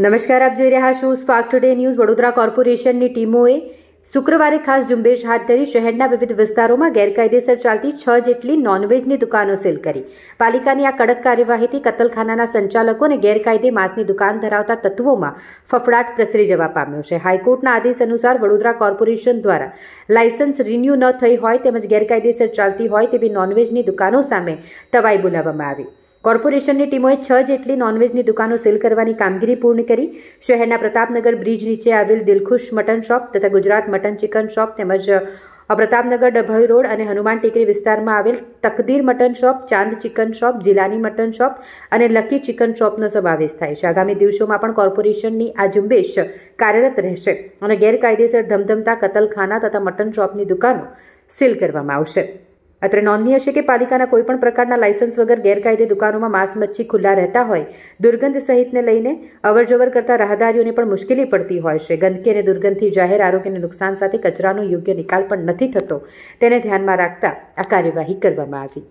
નમસ્કાર આપ જોઈ રહ્યા છો સ્પાર્ક ટુડે ન્યૂઝ વડોદરા કોર્પોરેશનની ટીમોએ શુક્રવારે ખાસ ઝુંબેશ હાથ ધરી શહેરના વિવિધ વિસ્તારોમાં ગેરકાયદેસર ચાલતી છ જેટલી નોનવેજની દુકાનો સીલ કરી પાલિકાની આ કડક કાર્યવાહીથી કતલખાનાના સંચાલકોને ગેરકાયદે માંસની દુકાન ધરાવતા તત્વોમાં ફફડાટ પ્રસરી જવા પામ્યો છે હાઈકોર્ટના આદેશ અનુસાર વડોદરા કોર્પોરેશન દ્વારા લાયસન્સ રિન્યુ ન થઈ હોય તેમજ ગેરકાયદેસર ચાલતી હોય તેવી નોનવેજની દુકાનો સામે તવાઈ બોલાવવામાં આવી કોર્પોરેશનની ટીમોએ છ જેટલી નોનવેજની દુકાનો સીલ કરવાની કામગીરી પૂર્ણ કરી શહેરના પ્રતાપનગર બ્રિજ નીચે આવેલ દિલખુશ મટન શોપ તથા ગુજરાત મટન ચિકન શોપ તેમજ પ્રતાપનગર ડભોઈ રોડ અને હનુમાન ટેકરી વિસ્તારમાં આવેલ Takdir mutton shop Chand chicken shop જિલ્લાની મટન શોપ અને લકી ચિકન શોપનો સમાવેશ થાય છે આગામી દિવસોમાં પણ કોર્પોરેશનની આ ઝુંબેશ કાર્યરત રહેશે અને ગેરકાયદેસર ધમધમતા કતલખાના તથા મટન શોપની દુકાનો સીલ કરવામાં આવશે અત્રે નોંધનીય છે કે પાલિકાના કોઈપણ પ્રકારના લાયસન્સ વગર ગેરકાયદે દુકાનોમાં માંસ મચ્છી ખુલ્લા રહેતા હોય દુર્ગંધ સહિતને લઈને અવરજવર કરતા રાહદારીઓને પણ મુશ્કેલી પડતી હોય છે ગંદકી અને દુર્ગંધથી જાહેર આરોગ્યને નુકસાન સાથે કચરાનો યોગ્ય નિકાલ પણ નથી થતો તેને ધ્યાનમાં રાખતા આ કાર્યવાહી કરવામાં આવી